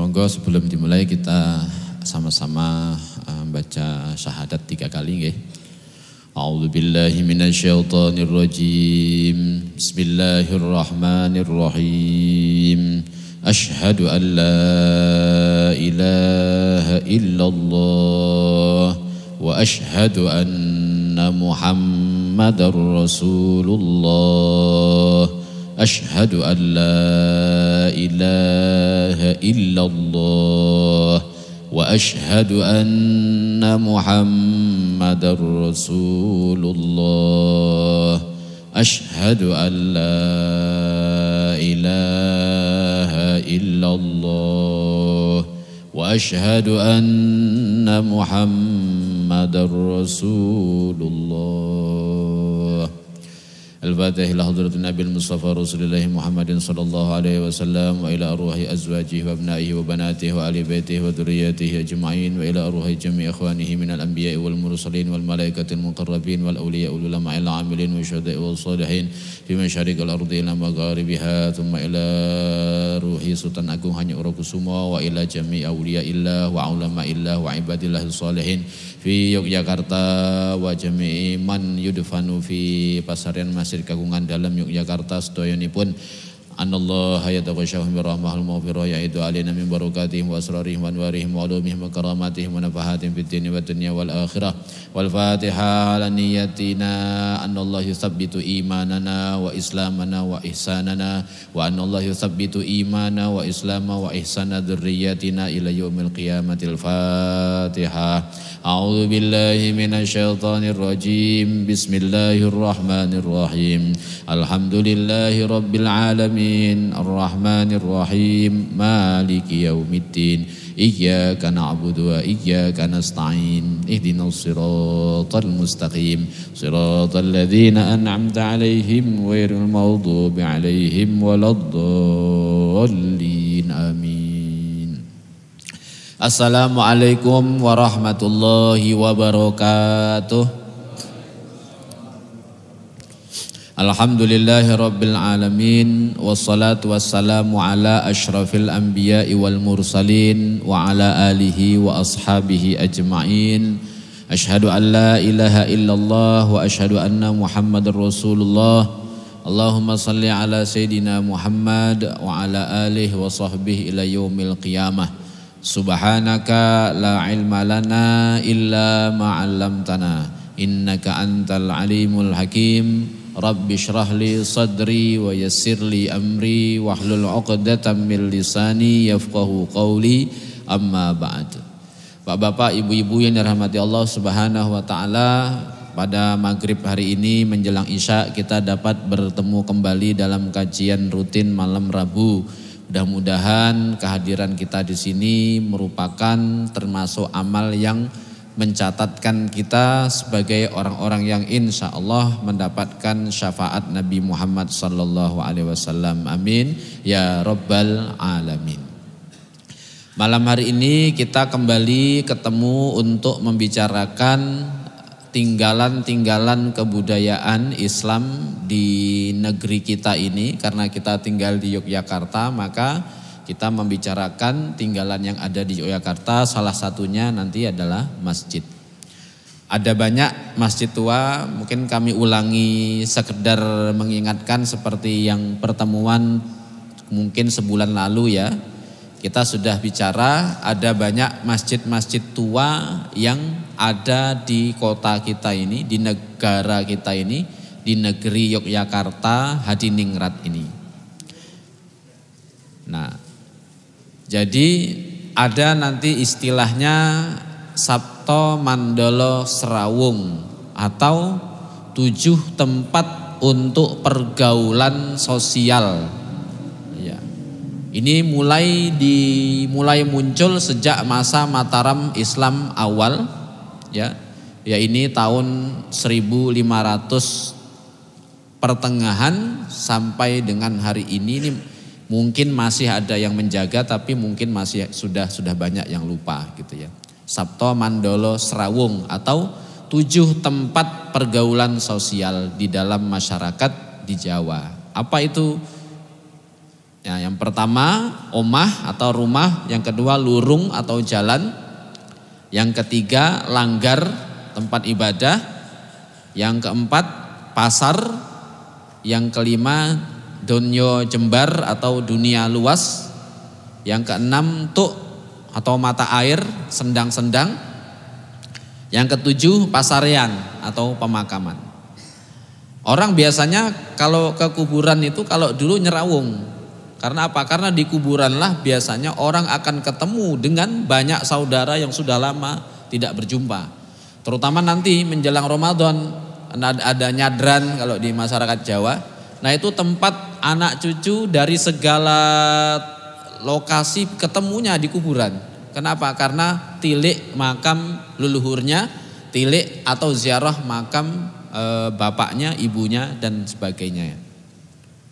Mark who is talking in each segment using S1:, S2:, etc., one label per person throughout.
S1: Monggo sebelum dimulai kita sama-sama eh, baca syahadat tiga kali nggih. A'udzu billahi minasyaitonir rajim. Bismillahirrahmanirrahim. Asyhadu an la ilaha illallah wa asyhadu anna Muhammadar Rasulullah. أشهد أن لا إله إلا الله وأشهد أن محمدا رسول الله أشهد أن لا إله إلا الله وأشهد أن محمدا رسول الله الفاتح إلى حضرة النبي المصطفى رسول الله محمد صلى الله عليه وسلم وإلى أرواح أزواجه وأبنائه وبناته وآل بيته وذرياته أجمعين وإلى أرواح جميع إخوانه من الأنبياء والمرسلين والملائكة المقربين والأولياء والعلماء العاملين والشهداء والصالحين في مشارق الأرض إلى مغاربها ثم إلى روح سلطان أكون هني أوروكسوما وإلى جميع أولياء الله وعلماء الله وعباد الله الصالحين fi Yogyakarta wa jami'i man yudfanu fi pasarian masjid kagungan dalam Yogyakarta sedoyonipun أن الله يتغشاهم برحمة المغفرة يعيد علينا من بركاتهم وأسرارهم وأنوارهم وعلومهم وكراماتهم ونفحاتهم في الدين والدنيا والآخرة والفاتحة على نيتنا أن الله يثبت إيماننا وإسلامنا وإحساننا وأن الله يثبت إيمانا وإسلاما وإحسان ذريتنا إلى يوم القيامة الفاتحة أعوذ بالله من الشيطان الرجيم بسم الله الرحمن الرحيم الحمد لله رب العالمين العالمين الرحمن الرحيم مالك يوم الدين إياك نعبد وإياك نستعين اهدنا الصراط المستقيم صراط الذين أنعمت عليهم غير المغضوب عليهم ولا الضالين آمين السلام عليكم ورحمة الله وبركاته Alhamdulillahi Rabbil Alamin Wassalatu wassalamu ala ashrafil anbiya'i wal mursalin Wa ala alihi wa ashabihi ajma'in Ashhadu an la ilaha illallah Wa ashhadu anna muhammadar rasulullah Allahumma salli ala Sayyidina Muhammad Wa ala alihi wa sahbihi ila yaumil qiyamah Subhanaka la ilma lana illa ma'allamtana Innaka antal alimul hakim Rabbi syrah li sadri wa yassir li amri hlul uqdatan min lisani yafqahu qawli amma ba'd. Bapak-bapak, ibu-ibu yang dirahmati Allah Subhanahu wa taala, pada maghrib hari ini menjelang Isya kita dapat bertemu kembali dalam kajian rutin malam Rabu. Mudah-mudahan kehadiran kita di sini merupakan termasuk amal yang mencatatkan kita sebagai orang-orang yang insya Allah mendapatkan syafaat Nabi Muhammad Sallallahu Alaihi Wasallam. Amin. Ya Robbal Alamin. Malam hari ini kita kembali ketemu untuk membicarakan tinggalan-tinggalan kebudayaan Islam di negeri kita ini karena kita tinggal di Yogyakarta maka kita membicarakan tinggalan yang ada di Yogyakarta, salah satunya nanti adalah masjid. Ada banyak masjid tua, mungkin kami ulangi sekedar mengingatkan seperti yang pertemuan mungkin sebulan lalu ya. Kita sudah bicara ada banyak masjid-masjid tua yang ada di kota kita ini, di negara kita ini, di negeri Yogyakarta, Hadiningrat ini. Nah, jadi ada nanti istilahnya Sabto Mandolo Serawung atau tujuh tempat untuk pergaulan sosial. Ya. Ini mulai dimulai muncul sejak masa Mataram Islam awal, ya, ya ini tahun 1500 pertengahan sampai dengan hari ini ini Mungkin masih ada yang menjaga tapi mungkin masih sudah sudah banyak yang lupa gitu ya. Sabto Mandolo Serawung atau tujuh tempat pergaulan sosial di dalam masyarakat di Jawa. Apa itu? Ya, yang pertama omah atau rumah, yang kedua lurung atau jalan, yang ketiga langgar tempat ibadah, yang keempat pasar, yang kelima dunia jembar atau dunia luas. Yang keenam tuk atau mata air sendang-sendang. Yang ketujuh pasarian atau pemakaman. Orang biasanya kalau ke kuburan itu kalau dulu nyerawung. Karena apa? Karena di kuburanlah biasanya orang akan ketemu dengan banyak saudara yang sudah lama tidak berjumpa. Terutama nanti menjelang Ramadan ada, ada nyadran kalau di masyarakat Jawa. Nah itu tempat anak cucu dari segala lokasi ketemunya di kuburan. Kenapa? Karena tilik makam leluhurnya, tilik atau ziarah makam e, bapaknya, ibunya dan sebagainya. Ya.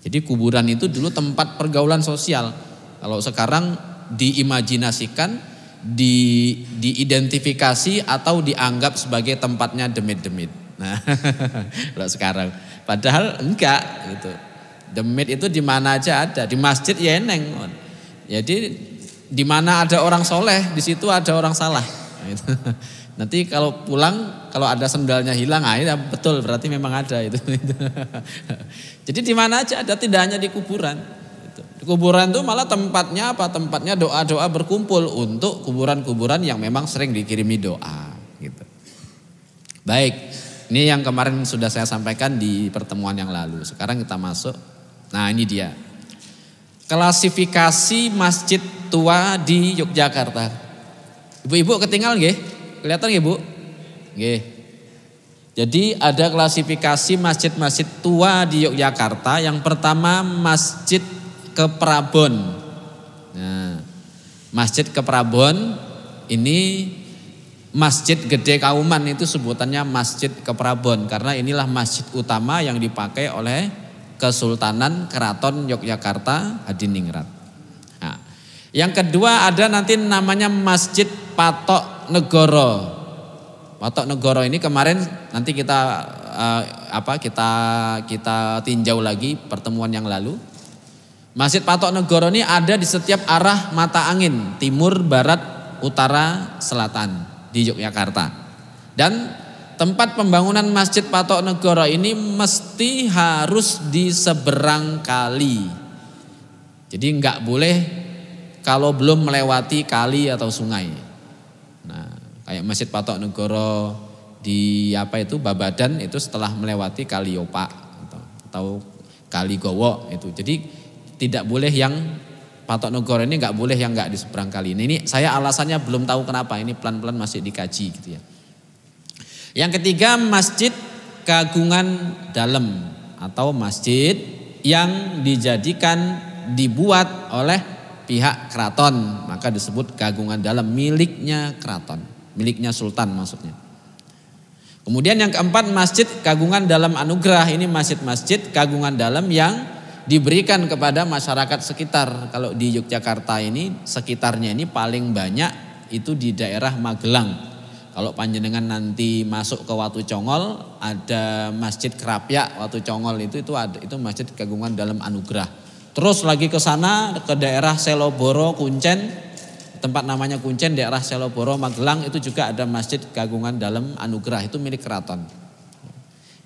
S1: Jadi kuburan itu dulu tempat pergaulan sosial. Kalau sekarang diimajinasikan, di, diidentifikasi atau dianggap sebagai tempatnya demit-demit. Nah, kalau sekarang, padahal enggak gitu. Demit itu di mana aja ada, di masjid ya eneng. Jadi di mana ada orang soleh, di situ ada orang salah. Nanti kalau pulang, kalau ada sendalnya hilang, ah, ya betul berarti memang ada itu. Jadi di mana aja ada, tidak hanya di kuburan. Gitu. Di kuburan itu malah tempatnya apa? Tempatnya doa-doa berkumpul untuk kuburan-kuburan yang memang sering dikirimi doa. Gitu. Baik, ini yang kemarin sudah saya sampaikan di pertemuan yang lalu. Sekarang kita masuk Nah ini dia. Klasifikasi masjid tua di Yogyakarta. Ibu-ibu ketinggalan nggih? Kelihatan nggih, Bu? Nggih. Jadi ada klasifikasi masjid-masjid tua di Yogyakarta. Yang pertama Masjid Keprabon. Nah, Masjid Keprabon ini Masjid Gede Kauman itu sebutannya Masjid Keprabon karena inilah masjid utama yang dipakai oleh Kesultanan Keraton Yogyakarta Adiningrat. Nah, yang kedua ada nanti namanya Masjid Patok Negoro. Patok Negoro ini kemarin nanti kita eh, apa kita kita tinjau lagi pertemuan yang lalu. Masjid Patok Negoro ini ada di setiap arah mata angin, timur, barat, utara, selatan di Yogyakarta. Dan tempat pembangunan Masjid Patok Negoro ini mesti harus di seberang kali. Jadi nggak boleh kalau belum melewati kali atau sungai. Nah, kayak Masjid Patok Negoro di apa itu Babadan itu setelah melewati kali Yopa atau, atau kali Gowo itu. Jadi tidak boleh yang Patok Negoro ini nggak boleh yang nggak di seberang kali. Ini, nah, ini saya alasannya belum tahu kenapa. Ini pelan-pelan masih dikaji gitu ya. Yang ketiga masjid kagungan dalam atau masjid yang dijadikan dibuat oleh pihak keraton maka disebut kagungan dalam miliknya keraton miliknya sultan maksudnya kemudian yang keempat masjid kagungan dalam anugerah ini masjid-masjid kagungan dalam yang diberikan kepada masyarakat sekitar kalau di Yogyakarta ini sekitarnya ini paling banyak itu di daerah Magelang kalau panjenengan nanti masuk ke Watu Congol, ada Masjid Kerapyak Watu Congol itu itu ada, itu masjid kagungan dalam anugerah. Terus lagi ke sana ke daerah Seloboro Kuncen, tempat namanya Kuncen daerah Seloboro Magelang itu juga ada masjid kagungan dalam anugerah itu milik keraton.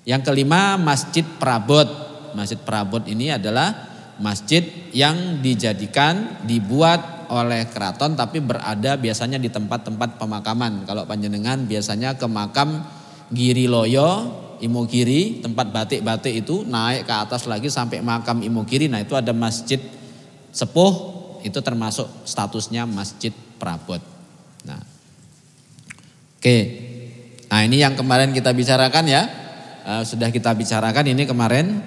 S1: Yang kelima Masjid Prabot. Masjid Prabot ini adalah masjid yang dijadikan dibuat oleh keraton tapi berada biasanya di tempat-tempat pemakaman. Kalau panjenengan biasanya ke makam Giri Loyo Imogiri, tempat batik-batik itu naik ke atas lagi sampai makam Imogiri. Nah, itu ada masjid sepuh, itu termasuk statusnya masjid perabot. Nah. Oke. Nah, ini yang kemarin kita bicarakan ya. Uh, sudah kita bicarakan ini kemarin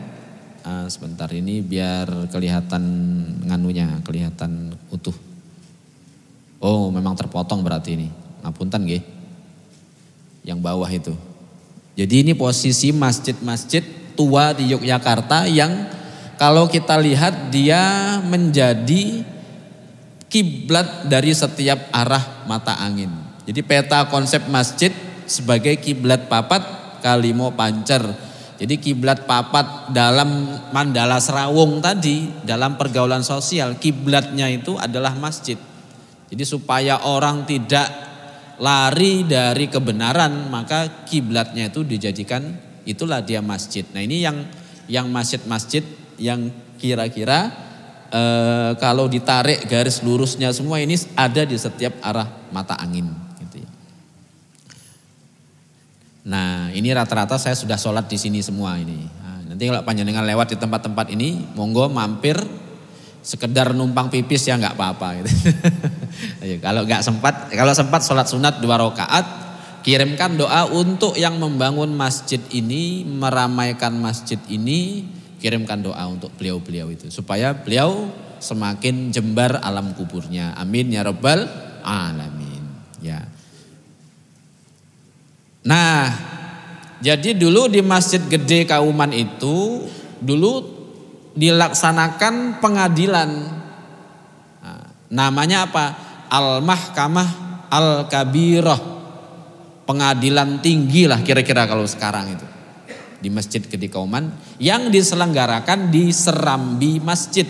S1: uh, sebentar ini biar kelihatan nganunya kelihatan utuh Oh, memang terpotong berarti ini. Ngapunten nggih. Yang bawah itu. Jadi ini posisi masjid-masjid tua di Yogyakarta yang kalau kita lihat dia menjadi kiblat dari setiap arah mata angin. Jadi peta konsep masjid sebagai kiblat papat kalimo pancer. Jadi kiblat papat dalam mandala serawung tadi, dalam pergaulan sosial, kiblatnya itu adalah masjid. Jadi supaya orang tidak lari dari kebenaran maka kiblatnya itu dijadikan itulah dia masjid. Nah ini yang yang masjid-masjid yang kira-kira e, kalau ditarik garis lurusnya semua ini ada di setiap arah mata angin. Gitu ya. Nah ini rata-rata saya sudah sholat di sini semua ini. Nah, nanti kalau panjenengan lewat di tempat-tempat ini, monggo mampir sekedar numpang pipis ya nggak apa-apa gitu. kalau nggak sempat, kalau sempat sholat sunat dua rakaat, kirimkan doa untuk yang membangun masjid ini, meramaikan masjid ini, kirimkan doa untuk beliau-beliau itu supaya beliau semakin jembar alam kuburnya. Amin ya robbal alamin. Ya. Nah, jadi dulu di Masjid Gede Kauman itu dulu dilaksanakan pengadilan. Nah, namanya apa? Al-Mahkamah Al-Kabirah. Pengadilan tinggi lah kira-kira kalau sekarang itu. Di Masjid Gede Kauman yang diselenggarakan di Serambi Masjid.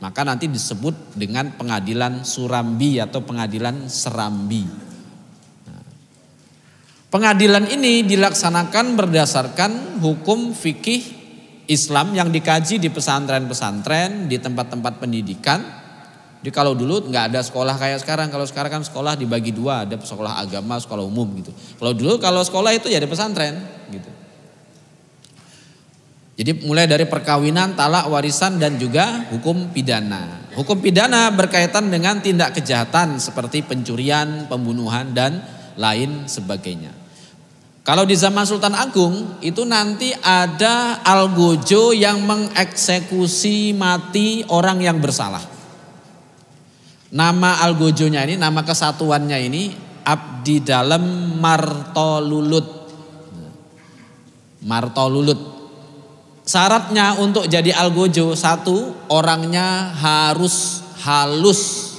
S1: Maka nanti disebut dengan pengadilan Surambi atau pengadilan Serambi. Nah, pengadilan ini dilaksanakan berdasarkan hukum fikih Islam yang dikaji di pesantren-pesantren, di tempat-tempat pendidikan. Jadi kalau dulu nggak ada sekolah kayak sekarang. Kalau sekarang kan sekolah dibagi dua, ada sekolah agama, sekolah umum gitu. Kalau dulu kalau sekolah itu ya di pesantren gitu. Jadi mulai dari perkawinan, talak, warisan dan juga hukum pidana. Hukum pidana berkaitan dengan tindak kejahatan seperti pencurian, pembunuhan dan lain sebagainya. Kalau di zaman Sultan Agung itu nanti ada algojo yang mengeksekusi mati orang yang bersalah. Nama algojonya ini, nama kesatuannya ini Abdi Dalam Martolulut. Martolulut. Syaratnya untuk jadi algojo satu orangnya harus halus,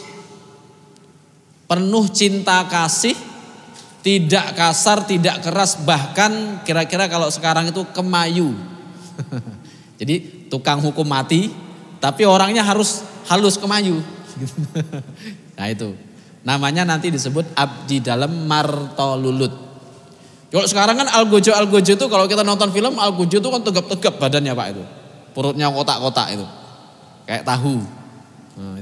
S1: penuh cinta kasih, tidak kasar, tidak keras, bahkan kira-kira kalau sekarang itu kemayu. Jadi tukang hukum mati, tapi orangnya harus halus kemayu. nah itu, namanya nanti disebut abdi dalam martolulut. Kalau sekarang kan algojo algojo itu kalau kita nonton film algojo itu kan tegap-tegap badannya pak itu, perutnya kotak-kotak itu, kayak tahu. Nah,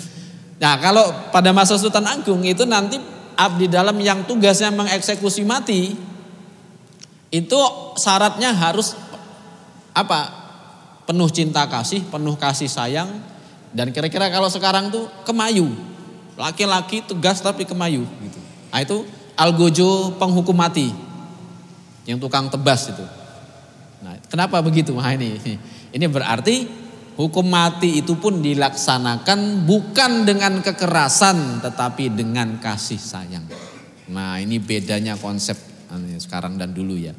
S1: nah kalau pada masa Sultan Agung itu nanti abdi dalam yang tugasnya mengeksekusi mati itu syaratnya harus apa? penuh cinta kasih, penuh kasih sayang dan kira-kira kalau sekarang tuh kemayu. Laki-laki tegas tapi kemayu gitu. Nah itu algojo penghukum mati. Yang tukang tebas itu. Nah, kenapa begitu? Nah ini ini berarti Hukum mati itu pun dilaksanakan bukan dengan kekerasan tetapi dengan kasih sayang. Nah ini bedanya konsep anu, sekarang dan dulu ya.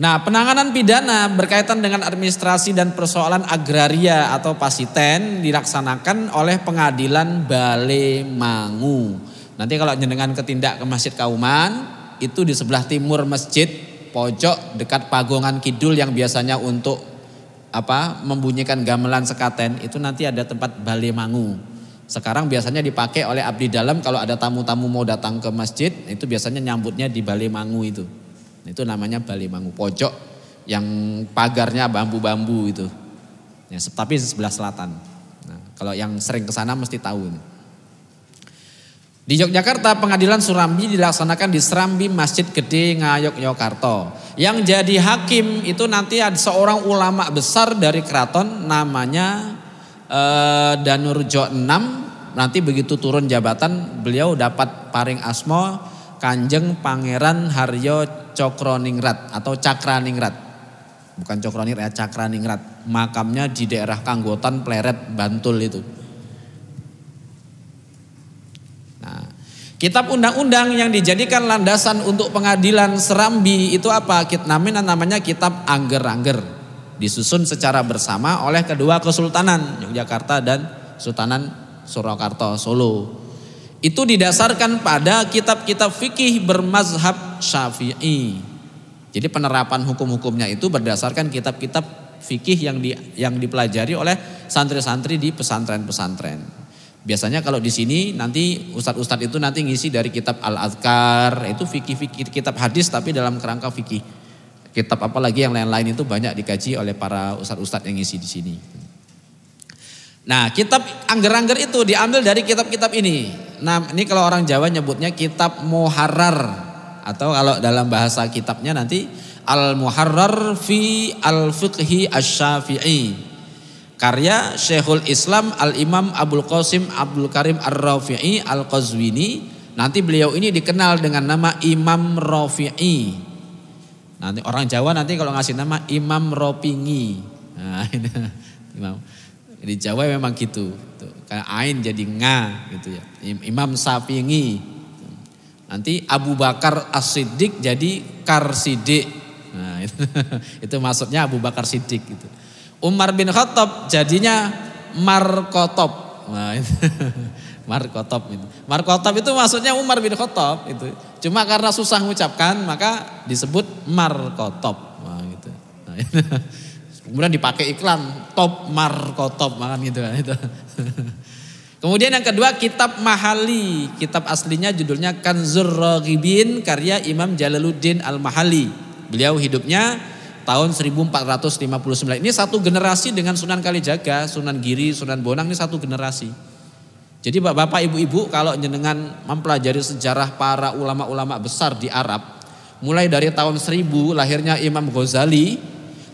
S1: Nah penanganan pidana berkaitan dengan administrasi dan persoalan agraria atau pasiten dilaksanakan oleh pengadilan Bale Mangu. Nanti kalau nyenengan ketindak ke Masjid Kauman itu di sebelah timur masjid pojok dekat pagongan kidul yang biasanya untuk apa membunyikan gamelan sekaten itu nanti ada tempat mangu. Sekarang biasanya dipakai oleh abdi dalam kalau ada tamu-tamu mau datang ke masjid itu biasanya nyambutnya di mangu itu. Itu namanya mangu pojok yang pagarnya bambu-bambu itu. Ya, tapi sebelah selatan. Nah, kalau yang sering ke sana mesti tahu. Nih. Di Yogyakarta pengadilan Surambi dilaksanakan di Serambi Masjid Gede Ngayogyakarta. Yang jadi hakim itu nanti ada seorang ulama besar dari keraton namanya eh, Danurjo 6. Nanti begitu turun jabatan beliau dapat paring asmo Kanjeng Pangeran Haryo Cokroningrat atau Cakraningrat. Bukan Cokroningrat ya Cakraningrat. Makamnya di daerah Kanggotan Pleret Bantul itu. Kitab undang-undang yang dijadikan landasan untuk pengadilan Serambi itu apa? Kitnamina namanya kitab Angger-Angger. Disusun secara bersama oleh kedua kesultanan Yogyakarta dan Sultanan Surakarta Solo. Itu didasarkan pada kitab-kitab fikih bermazhab Syafi'i. Jadi penerapan hukum-hukumnya itu berdasarkan kitab-kitab fikih yang di, yang dipelajari oleh santri-santri di pesantren-pesantren. Biasanya kalau di sini nanti ustadz-ustadz itu nanti ngisi dari kitab al azkar itu fikih-fikih kitab hadis tapi dalam kerangka fikih. Kitab apalagi yang lain-lain itu banyak dikaji oleh para ustadz-ustadz yang ngisi di sini. Nah, kitab angger-angger itu diambil dari kitab-kitab ini. Nah, ini kalau orang Jawa nyebutnya kitab muharrar atau kalau dalam bahasa kitabnya nanti al-muharrar fi al-fiqhi asy-syafi'i. Karya Syekhul Islam Al-Imam Abdul Qasim Abdul Karim Ar-Rafi'i Al-Qazwini. Nanti beliau ini dikenal dengan nama Imam Rafi'i. Nanti orang Jawa nanti kalau ngasih nama Imam Ropingi. Nah, ini, Imam. Di Jawa memang gitu. Kayak ain jadi nga gitu ya. Imam Sapingi. Nanti Abu Bakar As-Siddiq jadi Karsidik. Nah, itu, itu maksudnya Abu Bakar Siddiq gitu. Umar bin Khattab jadinya Markotop. Nah, itu. Markotop itu. Markotop itu maksudnya Umar bin Khattab itu. Cuma karena susah mengucapkan maka disebut Markotop. Nah, gitu. Nah, Kemudian dipakai iklan top Markotop makan gitu kan itu. Kemudian yang kedua kitab Mahali. Kitab aslinya judulnya Kanzur Raghibin karya Imam Jalaluddin Al-Mahali. Beliau hidupnya tahun 1459. Ini satu generasi dengan Sunan Kalijaga, Sunan Giri, Sunan Bonang ini satu generasi. Jadi bapak-bapak ibu-ibu kalau dengan mempelajari sejarah para ulama-ulama besar di Arab, mulai dari tahun 1000 lahirnya Imam Ghazali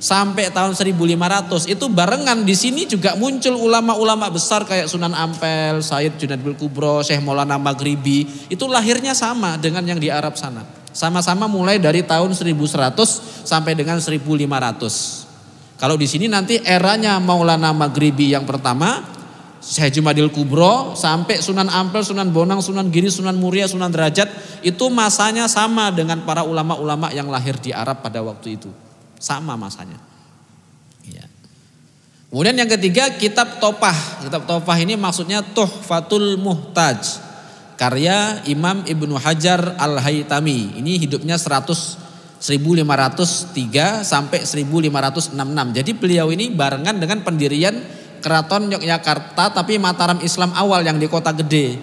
S1: sampai tahun 1500 itu barengan di sini juga muncul ulama-ulama besar kayak Sunan Ampel, Said Junaidul Kubro, Syekh Maulana Maghribi, itu lahirnya sama dengan yang di Arab sana. Sama-sama mulai dari tahun 1100 sampai dengan 1500. Kalau di sini nanti eranya Maulana Maghribi yang pertama, Syekh Jumadil Kubro sampai Sunan Ampel, Sunan Bonang, Sunan Giri, Sunan Muria, Sunan Derajat itu masanya sama dengan para ulama-ulama yang lahir di Arab pada waktu itu. Sama masanya. Iya. Kemudian yang ketiga kitab Topah. Kitab Topah ini maksudnya Tuhfatul Muhtaj. Karya Imam Ibnu Hajar Al-Haytami. Ini hidupnya 100 1503 sampai 1566. Jadi beliau ini barengan dengan pendirian Keraton Yogyakarta tapi Mataram Islam awal yang di kota gede.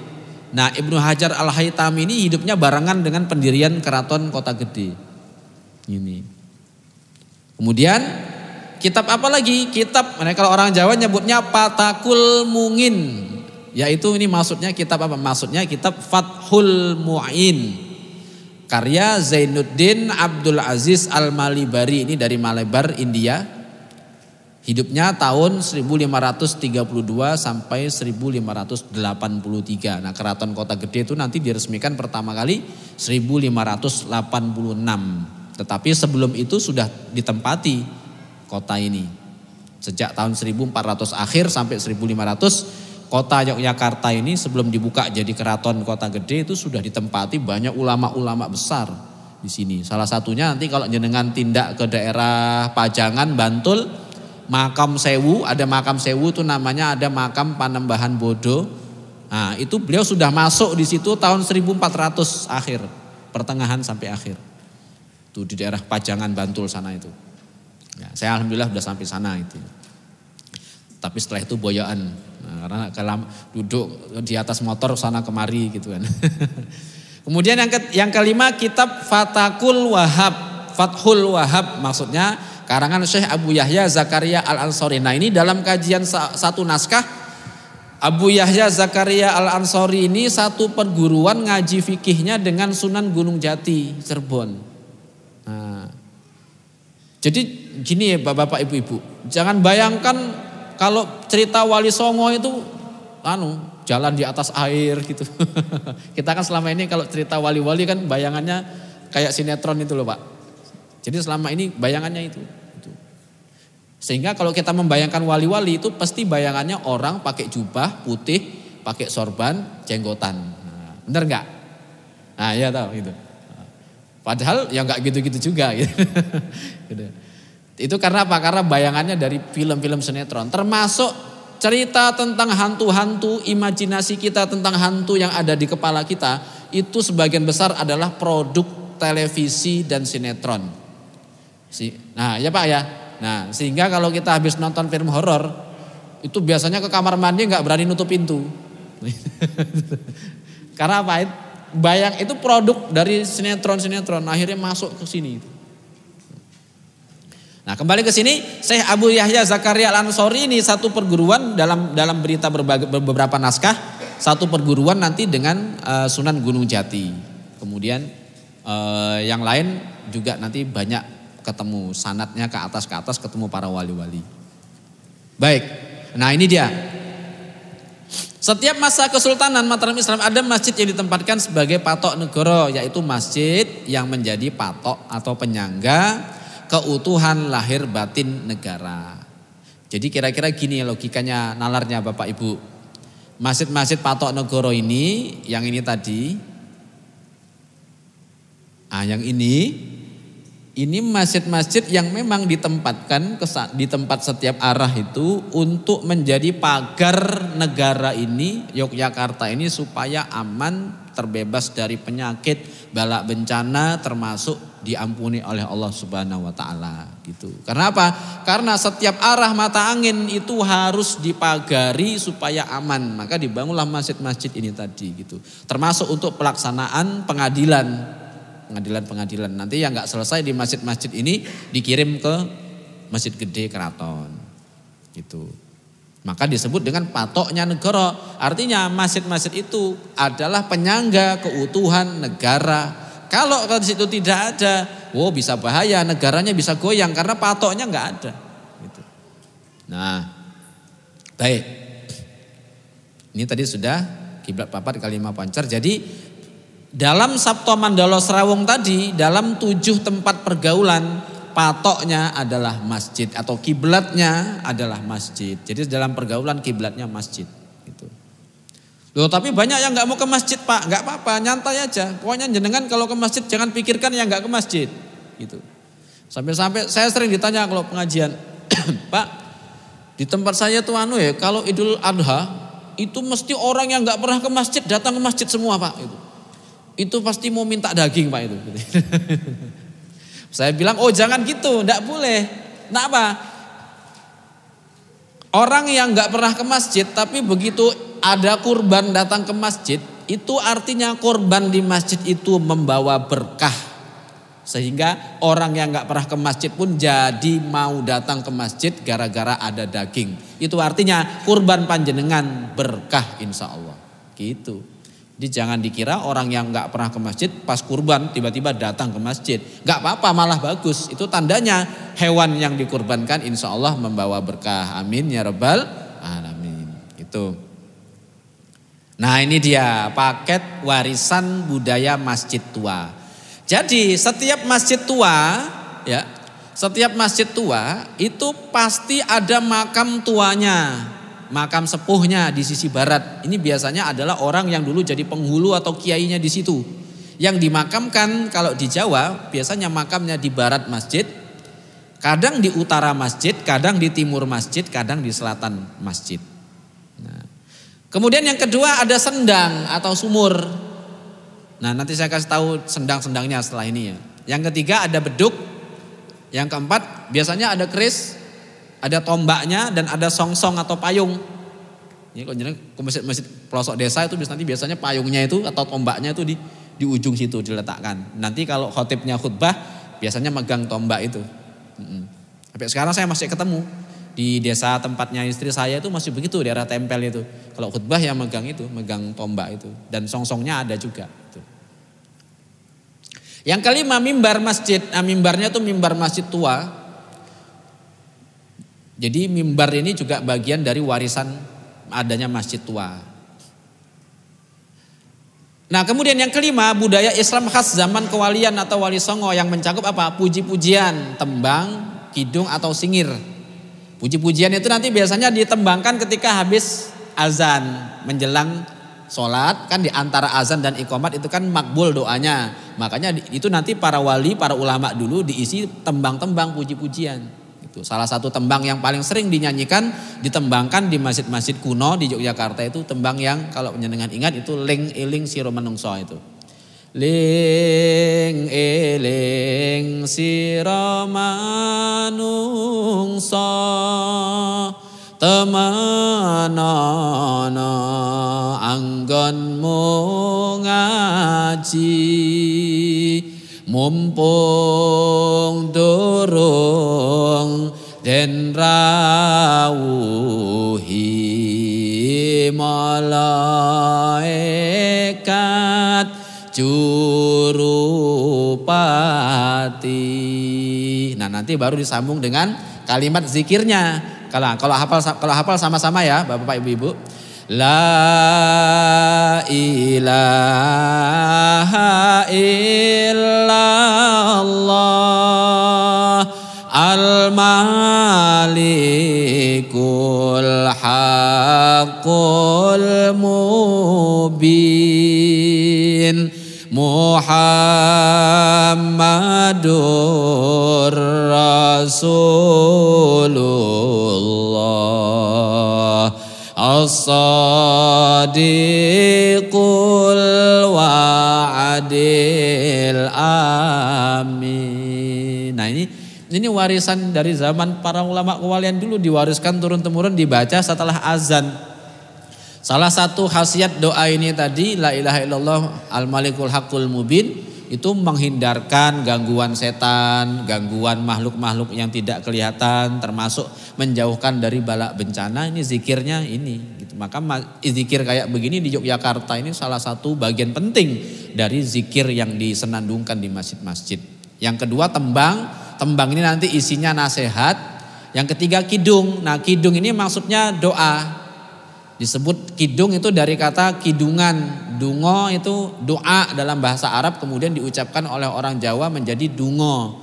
S1: Nah Ibnu Hajar Al-Haytami ini hidupnya barengan dengan pendirian Keraton Kota Gede. Ini. Kemudian kitab apa lagi? Kitab, nah kalau orang Jawa nyebutnya Patakul Mungin. Yaitu ini maksudnya kitab apa? Maksudnya kitab Fathul Mu'in. Karya Zainuddin Abdul Aziz Al-Malibari ini dari Malabar, India. Hidupnya tahun 1532 sampai 1583. Nah, keraton kota gede itu nanti diresmikan pertama kali 1586. Tetapi sebelum itu sudah ditempati kota ini. Sejak tahun 1400 akhir sampai 1500 kota Yogyakarta ini sebelum dibuka jadi keraton kota gede itu sudah ditempati banyak ulama-ulama besar di sini. Salah satunya nanti kalau jenengan tindak ke daerah Pajangan, Bantul, makam Sewu, ada makam Sewu itu namanya ada makam Panembahan Bodo. Nah, itu beliau sudah masuk di situ tahun 1400 akhir, pertengahan sampai akhir. Itu di daerah Pajangan Bantul sana itu. Ya, saya alhamdulillah sudah sampai sana itu. Tapi setelah itu boyaan. Nah, karena kalau duduk di atas motor sana kemari gitu kan. Kemudian yang, ke, yang kelima kitab Fatakul Wahab. Fathul Wahab maksudnya karangan Syekh Abu Yahya Zakaria Al-Ansori. Nah ini dalam kajian satu naskah Abu Yahya Zakaria Al-Ansori ini satu perguruan ngaji fikihnya dengan Sunan Gunung Jati, Cirebon. Nah, jadi gini ya bapak-bapak ibu-ibu, jangan bayangkan kalau cerita Wali Songo itu anu jalan di atas air gitu. Kita kan selama ini kalau cerita wali-wali kan bayangannya kayak sinetron itu loh Pak. Jadi selama ini bayangannya itu. Gitu. Sehingga kalau kita membayangkan wali-wali itu pasti bayangannya orang pakai jubah putih, pakai sorban, jenggotan. Nah, bener nggak? Nah ya tahu gitu. Padahal ya nggak gitu-gitu juga. Gitu. gitu. Itu karena apa? Karena bayangannya dari film-film sinetron. Termasuk cerita tentang hantu-hantu, imajinasi kita tentang hantu yang ada di kepala kita, itu sebagian besar adalah produk televisi dan sinetron. Nah, ya Pak ya. Nah, sehingga kalau kita habis nonton film horor, itu biasanya ke kamar mandi nggak berani nutup pintu. Karena apa? Bayang itu produk dari sinetron-sinetron, akhirnya masuk ke sini. Nah, kembali ke sini, Syekh Abu Yahya Zakaria Al-Ansori ini satu perguruan dalam dalam berita berbagai, beberapa naskah, satu perguruan nanti dengan uh, Sunan Gunung Jati. Kemudian uh, yang lain juga nanti banyak ketemu sanatnya ke atas ke atas ketemu para wali-wali. Baik. Nah, ini dia. Setiap masa kesultanan Mataram Islam ada masjid yang ditempatkan sebagai patok negara yaitu masjid yang menjadi patok atau penyangga keutuhan lahir batin negara. Jadi kira-kira gini logikanya nalarnya Bapak Ibu. Masjid-masjid patok negoro ini yang ini tadi. Ah yang ini ini masjid-masjid yang memang ditempatkan di tempat setiap arah itu untuk menjadi pagar negara ini Yogyakarta ini supaya aman terbebas dari penyakit, balak bencana termasuk diampuni oleh Allah Subhanahu wa taala gitu. Karena apa? Karena setiap arah mata angin itu harus dipagari supaya aman. Maka dibangunlah masjid-masjid ini tadi gitu. Termasuk untuk pelaksanaan pengadilan. Pengadilan-pengadilan nanti yang nggak selesai di masjid-masjid ini dikirim ke masjid gede keraton. Gitu. Maka disebut dengan patoknya negara. Artinya masjid-masjid itu adalah penyangga keutuhan negara kalau di situ tidak ada, wow bisa bahaya, negaranya bisa goyang karena patoknya nggak ada. Gitu. Nah, baik. Ini tadi sudah kiblat papat kalimat pancar. Jadi dalam Sabto Mandalo Serawong tadi, dalam tujuh tempat pergaulan, patoknya adalah masjid atau kiblatnya adalah masjid. Jadi dalam pergaulan kiblatnya masjid. Loh, tapi banyak yang nggak mau ke masjid pak, nggak apa-apa, nyantai aja. Pokoknya jenengan kalau ke masjid jangan pikirkan yang nggak ke masjid, gitu. Sampai-sampai saya sering ditanya kalau pengajian, pak di tempat saya tuh anu ya, kalau Idul Adha itu mesti orang yang nggak pernah ke masjid datang ke masjid semua pak, itu. Itu pasti mau minta daging pak itu. Gitu. saya bilang oh jangan gitu, nggak boleh. Nah apa? Orang yang nggak pernah ke masjid tapi begitu ada kurban datang ke masjid, itu artinya kurban di masjid itu membawa berkah. Sehingga orang yang nggak pernah ke masjid pun jadi mau datang ke masjid gara-gara ada daging. Itu artinya kurban panjenengan berkah insya Allah. Gitu. Jadi jangan dikira orang yang nggak pernah ke masjid pas kurban tiba-tiba datang ke masjid. Nggak apa-apa malah bagus. Itu tandanya hewan yang dikurbankan insya Allah membawa berkah. Amin ya rabbal Amin. Itu. Nah ini dia paket warisan budaya masjid tua. Jadi setiap masjid tua ya, setiap masjid tua itu pasti ada makam tuanya, makam sepuhnya di sisi barat. Ini biasanya adalah orang yang dulu jadi penghulu atau kiainya di situ. Yang dimakamkan kalau di Jawa biasanya makamnya di barat masjid, kadang di utara masjid, kadang di timur masjid, kadang di selatan masjid. Kemudian yang kedua ada sendang atau sumur. Nah nanti saya kasih tahu sendang-sendangnya setelah ini ya. Yang ketiga ada beduk. Yang keempat biasanya ada keris, ada tombaknya dan ada songsong -song atau payung. Ini kalau jadi ke masjid-masjid pelosok desa itu nanti biasanya payungnya itu atau tombaknya itu di di ujung situ diletakkan. Nanti kalau khotibnya khutbah biasanya megang tombak itu. Tapi sekarang saya masih ketemu di desa tempatnya istri saya itu masih begitu daerah tempel itu. Kalau khutbah yang megang itu, megang tombak itu. Dan songsongnya ada juga. Itu. Yang kelima mimbar masjid. Nah, mimbarnya itu mimbar masjid tua. Jadi mimbar ini juga bagian dari warisan adanya masjid tua. Nah kemudian yang kelima budaya Islam khas zaman kewalian atau wali songo yang mencakup apa? Puji-pujian, tembang, kidung atau singir. Puji-pujian itu nanti biasanya ditembangkan ketika habis azan menjelang sholat kan di antara azan dan iqomat itu kan makbul doanya makanya itu nanti para wali para ulama dulu diisi tembang-tembang puji-pujian itu salah satu tembang yang paling sering dinyanyikan ditembangkan di masjid-masjid kuno di Yogyakarta itu tembang yang kalau penyenengan ingat itu ling iling siro menungso itu Ling eling sira manungsa temanana anggonmu ngaji mumpung durung Denrawuhi rawuhi Jurupati. Nah, nanti baru disambung dengan kalimat zikirnya. Kalau kalau hafal kalau hafal sama-sama ya, Bapak Ibu Ibu. La ilaha illallah Al-Malikul Haqqul Mubin Muhammadur Rasulullah As-sadiqul wa'adil amin Nah ini ini warisan dari zaman para ulama kewalian dulu diwariskan turun-temurun dibaca setelah azan Salah satu khasiat doa ini tadi la ilaha illallah al malikul hakul mubin itu menghindarkan gangguan setan, gangguan makhluk-makhluk yang tidak kelihatan termasuk menjauhkan dari balak bencana ini zikirnya ini gitu. Maka zikir kayak begini di Yogyakarta ini salah satu bagian penting dari zikir yang disenandungkan di masjid-masjid. Yang kedua tembang, tembang ini nanti isinya nasihat. Yang ketiga kidung. Nah, kidung ini maksudnya doa disebut Kidung itu dari kata kidungan. Dungo itu doa dalam bahasa Arab kemudian diucapkan oleh orang Jawa menjadi dungo.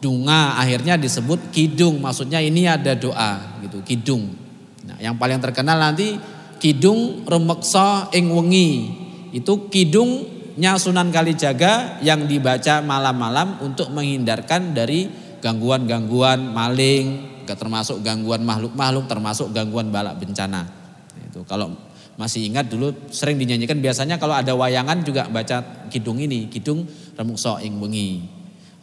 S1: Dunga akhirnya disebut kidung. Maksudnya ini ada doa gitu, kidung. Nah, yang paling terkenal nanti kidung remeksa ing wengi. Itu kidungnya Sunan Kalijaga yang dibaca malam-malam untuk menghindarkan dari gangguan-gangguan maling, termasuk gangguan makhluk-makhluk, termasuk gangguan balak bencana. Nah, itu kalau masih ingat dulu sering dinyanyikan biasanya kalau ada wayangan juga baca kidung ini, kidung remuk ing wengi.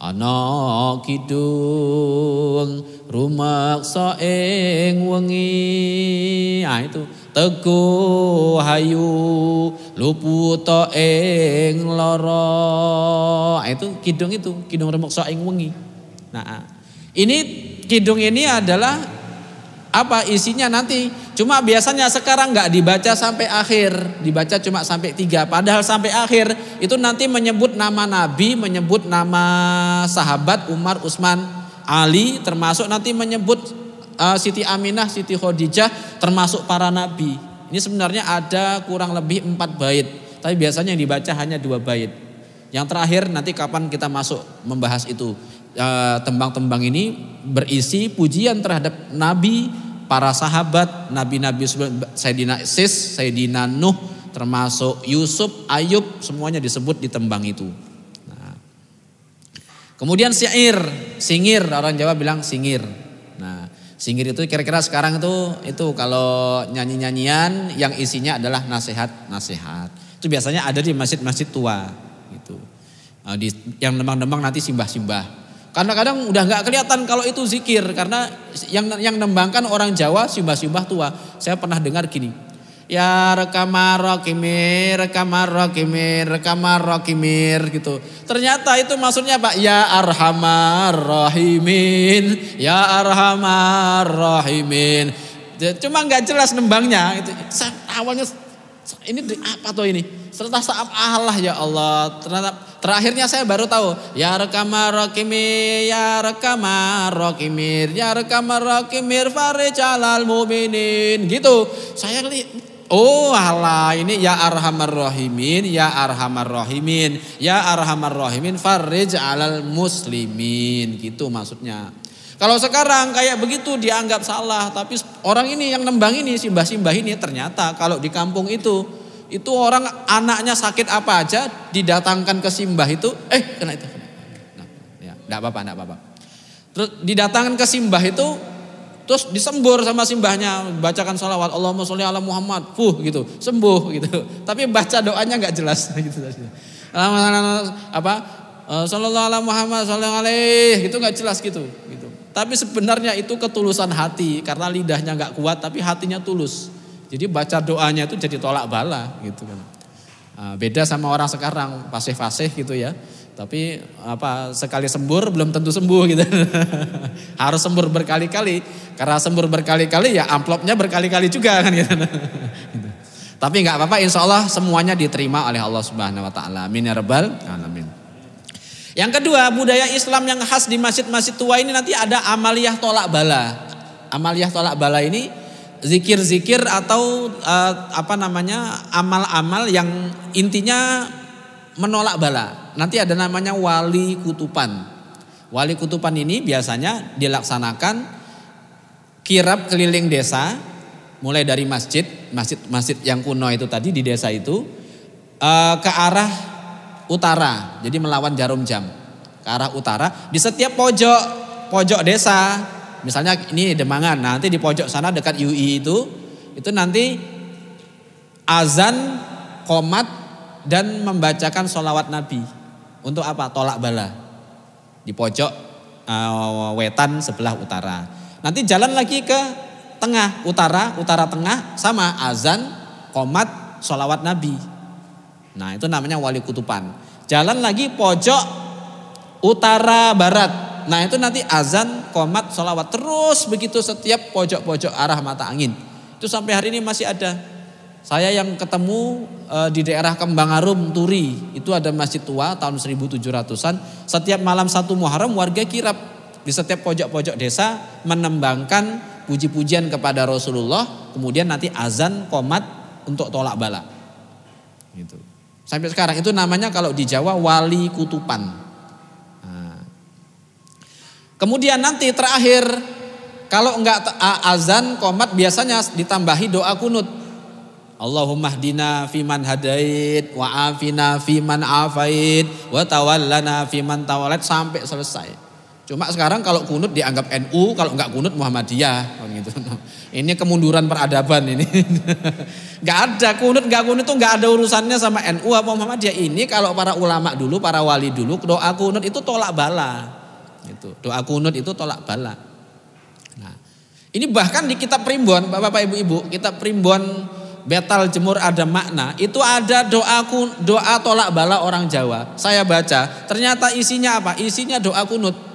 S1: Ana kidung rumak soeng wengi. Ah itu teguh hayu luputo ing loro Ah, itu kidung itu, kidung remuk soeng wengi. Nah, ah. ini kidung ini adalah apa isinya nanti Cuma biasanya sekarang nggak dibaca sampai akhir, dibaca cuma sampai tiga. Padahal sampai akhir itu nanti menyebut nama Nabi, menyebut nama sahabat Umar, Utsman, Ali, termasuk nanti menyebut uh, Siti Aminah, Siti Khadijah, termasuk para Nabi. Ini sebenarnya ada kurang lebih empat bait, tapi biasanya yang dibaca hanya dua bait. Yang terakhir nanti kapan kita masuk membahas itu eh, tembang-tembang ini berisi pujian terhadap Nabi para sahabat, nabi-nabi Sayyidina Sis, Sayyidina Nuh, termasuk Yusuf, Ayub, semuanya disebut di tembang itu. Nah. Kemudian syair, singir, orang Jawa bilang singir. Nah, singir itu kira-kira sekarang itu itu kalau nyanyi-nyanyian yang isinya adalah nasihat-nasihat. Itu biasanya ada di masjid-masjid tua gitu. Nah, di yang demang-demang nanti simbah-simbah. Karena kadang udah nggak kelihatan kalau itu zikir karena yang yang nembangkan orang Jawa simbah-simbah tua. Saya pernah dengar gini. Ya rekamarokimir, rekamarokimir, rekamarokimir gitu. Ternyata itu maksudnya Pak ya arhamar rahimin, ya arhamar rahimin. Cuma nggak jelas nembangnya. Gitu. Awalnya ini dari apa tuh ini? Serta saat Allah ya Allah. Ternyata terakhirnya saya baru tahu. Ya rekamar rokimir, ya rekamar rokimir, ya rekamar rokimir farijalal mubinin. Gitu. Saya lihat Oh Allah ini ya arhamar rohimin ya arhamar rohimin ya arhamar rohimin farij alal muslimin gitu maksudnya. Kalau sekarang kayak begitu dianggap salah, tapi orang ini yang nembang ini, simbah-simbah ini ternyata kalau di kampung itu, itu orang anaknya sakit apa aja didatangkan ke simbah itu, eh kena itu. Nah, ya, enggak apa-apa, enggak apa-apa. Terus didatangkan ke simbah itu terus disembur sama simbahnya bacakan salawat Allahumma sholli ala Muhammad fuh gitu sembuh gitu tapi baca doanya nggak jelas gitu apa sallallahu ala Muhammad eh, sallallahu alaihi gitu nggak jelas gitu gitu tapi sebenarnya itu ketulusan hati karena lidahnya nggak kuat tapi hatinya tulus. Jadi baca doanya itu jadi tolak bala gitu kan. Ah, beda sama orang sekarang fasih-fasih gitu ya. Tapi apa sekali sembur belum tentu sembuh gitu. Harus sembur berkali-kali karena sembur berkali-kali ya amplopnya berkali-kali juga kan gitu. gitu. Tapi nggak apa-apa insya Allah semuanya diterima oleh Allah Subhanahu Wa Taala. Amin ya rabbal alamin. Yang kedua, budaya Islam yang khas di masjid-masjid tua ini nanti ada amaliyah tolak bala. Amaliyah tolak bala ini zikir-zikir atau uh, apa namanya amal-amal yang intinya menolak bala. Nanti ada namanya wali kutupan. Wali kutupan ini biasanya dilaksanakan kirap keliling desa, mulai dari masjid, masjid-masjid yang kuno itu tadi di desa itu uh, ke arah utara. Jadi melawan jarum jam ke arah utara di setiap pojok pojok desa. Misalnya ini Demangan, nah, nanti di pojok sana dekat UI itu itu nanti azan, komat dan membacakan solawat Nabi. Untuk apa? Tolak bala. Di pojok uh, wetan sebelah utara. Nanti jalan lagi ke tengah utara, utara tengah sama azan, komat, solawat Nabi Nah itu namanya wali kutupan. Jalan lagi pojok utara barat. Nah itu nanti azan, komat, sholawat terus begitu setiap pojok-pojok arah mata angin. Itu sampai hari ini masih ada. Saya yang ketemu e, di daerah Kembang Arum, Turi. Itu ada masjid tua tahun 1700-an. Setiap malam satu Muharram warga kirap di setiap pojok-pojok desa menembangkan puji-pujian kepada Rasulullah. Kemudian nanti azan, komat untuk tolak bala. Gitu. Sampai sekarang itu namanya kalau di Jawa wali kutupan. Nah. Kemudian nanti terakhir kalau enggak azan komat biasanya ditambahi doa kunut. Allahumma hdina fiman hadait wa afina fiman afait wa tawallana fiman tawallat sampai selesai. Cuma sekarang kalau kunut dianggap NU, kalau nggak kunut Muhammadiyah, gitu. Ini kemunduran peradaban ini. Nggak ada kunut, nggak kunut itu nggak ada urusannya sama NU apa Muhammadiyah. Ini kalau para ulama dulu, para wali dulu, doa kunut itu tolak bala. Gitu. Doa kunut itu tolak bala. Nah, ini bahkan di kitab Primbon, Bapak-bapak Ibu-ibu, kitab Primbon Betal Jemur ada makna, itu ada doa doa tolak bala orang Jawa. Saya baca, ternyata isinya apa? Isinya doa kunut.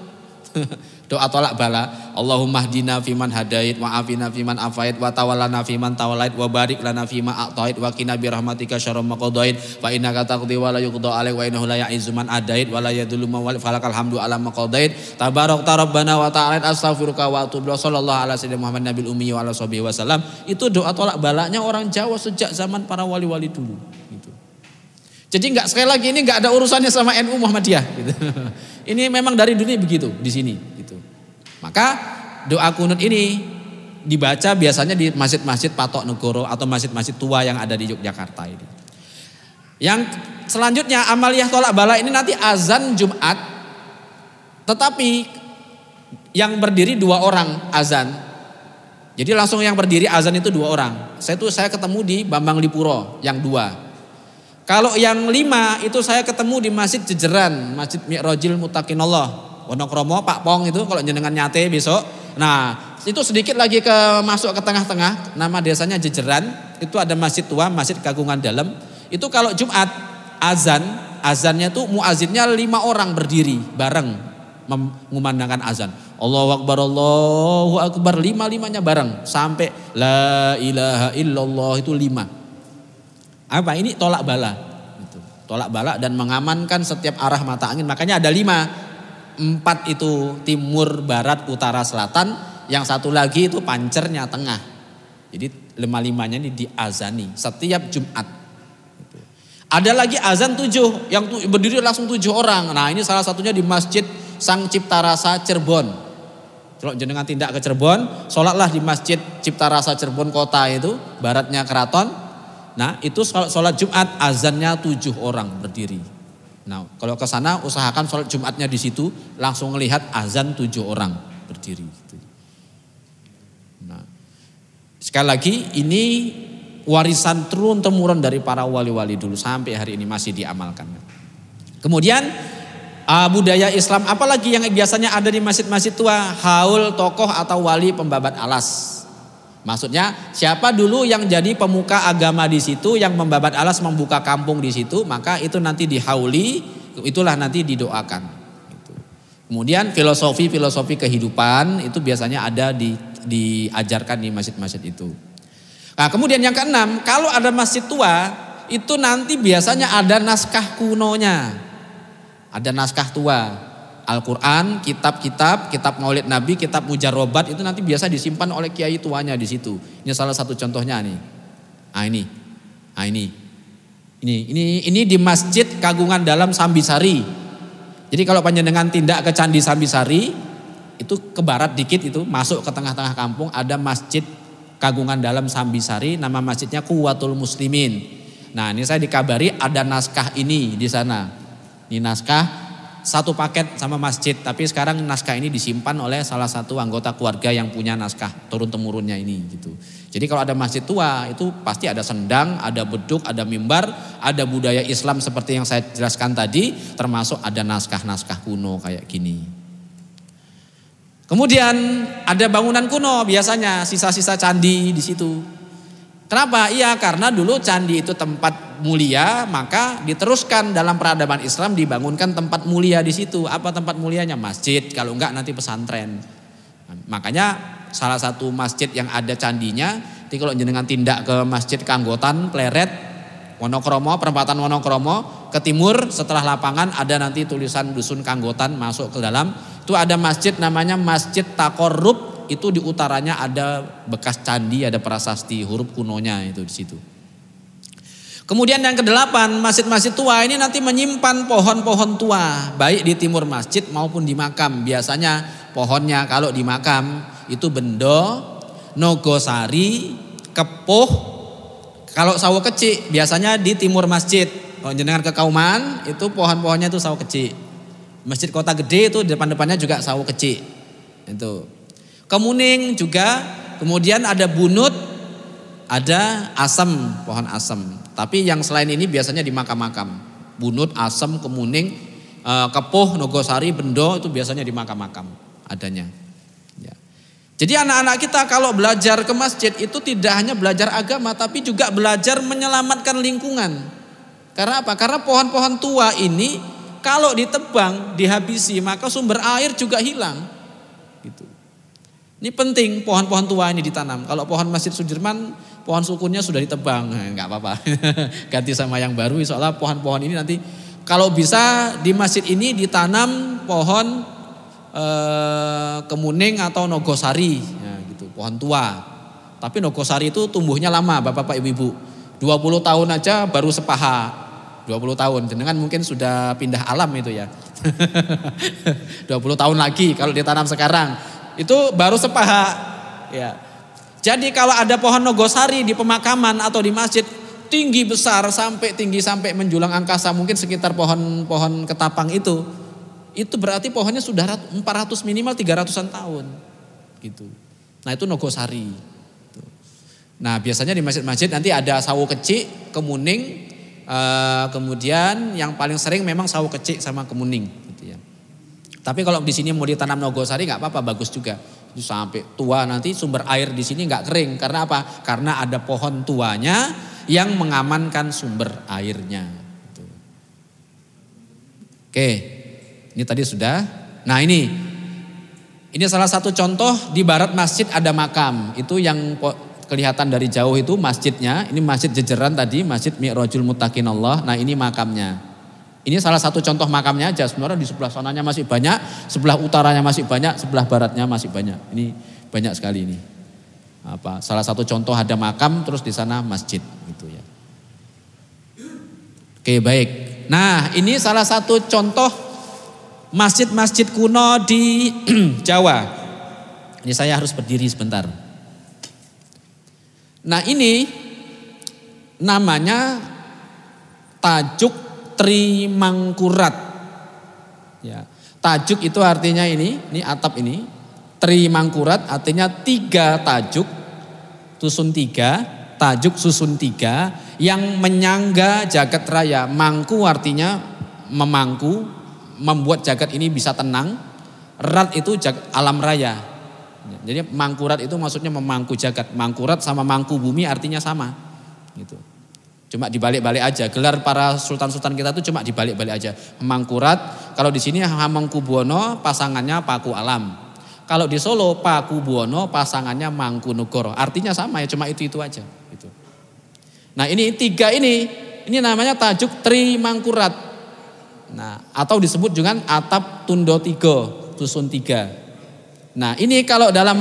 S1: doa tolak bala Allahumma hdina fiman hadait wa afina fiman afait wa tawallana fiman tawalait, wa barik lana fima aqtait wa kina bi rahmatika syarum ma fa innaka wa la yukdo alaik wa inna la ya'izzu man adait wa la yadulu mawalik, wal falakal hamdu ala ma tabarok tabarakta rabbana wa ta'alait, astaghfiruka wa atubla, sallallahu ala sidi Muhammad nabil ummi wa ala sahbihi itu doa tolak balanya orang Jawa sejak zaman para wali-wali dulu jadi nggak sekali lagi ini nggak ada urusannya sama NU Muhammadiyah. Gitu. Ini memang dari dunia begitu di sini. Gitu. Maka doa kunut ini dibaca biasanya di masjid-masjid Patok Negoro atau masjid-masjid tua yang ada di Yogyakarta ini. Yang selanjutnya amaliyah tolak bala ini nanti azan Jumat, tetapi yang berdiri dua orang azan. Jadi langsung yang berdiri azan itu dua orang. Saya tuh saya ketemu di Bambang Lipuro yang dua. Kalau yang lima itu saya ketemu di Masjid Jejeran, Masjid Mi'rajil Mutakinallah. Wonokromo, Pak Pong itu kalau jenengan nyate besok. Nah, itu sedikit lagi ke masuk ke tengah-tengah, nama desanya Jejeran, itu ada masjid tua, masjid kagungan dalam. Itu kalau Jumat azan, azannya tuh muazinnya lima orang berdiri bareng mengumandangkan azan. Allahu Akbar, Allahu Akbar, lima-limanya bareng sampai la ilaha illallah itu lima. Apa ini tolak bala? Gitu. Tolak bala dan mengamankan setiap arah mata angin. Makanya ada lima, empat itu timur, barat, utara, selatan. Yang satu lagi itu pancernya tengah. Jadi lima-limanya ini diazani setiap Jumat. Gitu. Ada lagi azan tujuh yang berdiri langsung tujuh orang. Nah ini salah satunya di masjid Sang Cipta Rasa Cirebon. Kalau jenengan tindak ke Cirebon, sholatlah di masjid Cipta Rasa Cirebon kota itu, baratnya keraton. Nah itu sholat Jumat azannya tujuh orang berdiri. Nah kalau ke sana usahakan sholat Jumatnya di situ langsung melihat azan tujuh orang berdiri. Nah sekali lagi ini warisan turun temurun dari para wali-wali dulu sampai hari ini masih diamalkan. Kemudian uh, budaya Islam apalagi yang biasanya ada di masjid-masjid tua haul tokoh atau wali pembabat alas Maksudnya siapa dulu yang jadi pemuka agama di situ yang membabat alas membuka kampung di situ maka itu nanti dihauli itulah nanti didoakan. Gitu. Kemudian filosofi-filosofi kehidupan itu biasanya ada di, diajarkan di masjid-masjid itu. Nah, kemudian yang keenam, kalau ada masjid tua itu nanti biasanya ada naskah kunonya. Ada naskah tua. Al-Quran, kitab-kitab, kitab maulid Nabi, kitab mujarobat itu nanti biasa disimpan oleh kiai tuanya di situ. Ini salah satu contohnya nih. Ah ini, ah ini, ini, ini, ini di masjid Kagungan Dalam Sambisari. Jadi kalau panjenengan tindak ke Candi Sambisari, itu ke barat dikit itu masuk ke tengah-tengah kampung ada masjid Kagungan Dalam Sambisari, nama masjidnya Kuwatul Muslimin. Nah ini saya dikabari ada naskah ini di sana. Ini naskah satu paket sama masjid, tapi sekarang naskah ini disimpan oleh salah satu anggota keluarga yang punya naskah turun temurunnya ini gitu. Jadi kalau ada masjid tua itu pasti ada sendang, ada beduk, ada mimbar, ada budaya Islam seperti yang saya jelaskan tadi, termasuk ada naskah-naskah kuno kayak gini. Kemudian ada bangunan kuno biasanya sisa-sisa candi di situ. Kenapa? Iya karena dulu candi itu tempat mulia, maka diteruskan dalam peradaban Islam dibangunkan tempat mulia di situ. Apa tempat mulianya? Masjid, kalau enggak nanti pesantren. Makanya salah satu masjid yang ada candinya, nanti kalau jenengan tindak ke masjid Kanggotan, Pleret, Wonokromo, perempatan Wonokromo, ke timur setelah lapangan ada nanti tulisan dusun Kanggotan masuk ke dalam. Itu ada masjid namanya Masjid Takorub itu di utaranya ada bekas candi, ada prasasti, huruf kunonya itu di situ. Kemudian yang kedelapan, masjid-masjid tua ini nanti menyimpan pohon-pohon tua, baik di timur masjid maupun di makam. Biasanya pohonnya kalau di makam itu bendo, nogosari, kepuh, kalau sawo kecil biasanya di timur masjid. Kalau jenengan ke itu pohon-pohonnya itu sawo kecil. Masjid kota gede itu depan-depannya juga sawo kecil. Itu kemuning juga, kemudian ada bunut, ada asam, pohon asam. Tapi yang selain ini biasanya di makam-makam. Bunut, asam, kemuning, e, kepoh, nogosari, bendo itu biasanya di makam-makam adanya. Ya. Jadi anak-anak kita kalau belajar ke masjid itu tidak hanya belajar agama tapi juga belajar menyelamatkan lingkungan. Karena apa? Karena pohon-pohon tua ini kalau ditebang, dihabisi, maka sumber air juga hilang. Gitu. Ini penting pohon-pohon tua ini ditanam. Kalau pohon Masjid Sudirman, pohon sukunnya sudah ditebang, nggak apa-apa. Ganti sama yang baru, soalnya pohon-pohon ini nanti kalau bisa di masjid ini ditanam pohon eh, kemuning atau nogosari, ya, gitu, pohon tua. Tapi nogosari itu tumbuhnya lama, bapak-bapak, ibu-ibu. 20 tahun aja baru sepaha. 20 tahun, jenengan mungkin sudah pindah alam itu ya. 20 tahun lagi kalau ditanam sekarang itu baru sepaha. Ya. Jadi kalau ada pohon nogosari di pemakaman atau di masjid tinggi besar sampai tinggi sampai menjulang angkasa mungkin sekitar pohon-pohon ketapang itu itu berarti pohonnya sudah 400 minimal 300-an tahun gitu. Nah itu nogosari. Gitu. Nah biasanya di masjid-masjid nanti ada sawo kecil, kemuning, eh, kemudian yang paling sering memang sawo kecil sama kemuning. Tapi kalau di sini mau ditanam nogosari nggak apa-apa, bagus juga. sampai tua nanti sumber air di sini nggak kering. Karena apa? Karena ada pohon tuanya yang mengamankan sumber airnya. Gitu. Oke, ini tadi sudah. Nah ini, ini salah satu contoh di barat masjid ada makam. Itu yang kelihatan dari jauh itu masjidnya. Ini masjid jejeran tadi, masjid Mi'rajul Mutakin Allah. Nah ini makamnya. Ini salah satu contoh makamnya aja. Sebenarnya di sebelah sananya masih banyak, sebelah utaranya masih banyak, sebelah baratnya masih banyak. Ini banyak sekali ini. Apa? Salah satu contoh ada makam, terus di sana masjid, gitu ya. Oke baik. Nah ini salah satu contoh masjid-masjid kuno di Jawa. Ini saya harus berdiri sebentar. Nah ini namanya tajuk Trimangkurat. Ya. Tajuk itu artinya ini, ini atap ini. Trimangkurat artinya tiga tajuk, susun tiga, tajuk susun tiga yang menyangga jagat raya. Mangku artinya memangku, membuat jagat ini bisa tenang. Rat itu alam raya. Jadi mangkurat itu maksudnya memangku jagat. Mangkurat sama mangku bumi artinya sama. Gitu. Cuma dibalik-balik aja. Gelar para sultan-sultan kita tuh cuma dibalik-balik aja. Mangkurat kalau di sini Hamangkubuwono pasangannya Paku Alam. Kalau di Solo Paku Buwono pasangannya Mangkunegoro. Artinya sama ya, cuma itu-itu aja. Gitu. Nah ini tiga ini, ini namanya tajuk Tri Mangkurat Nah, atau disebut juga atap tundo tiga, Tusun tiga. Nah ini kalau dalam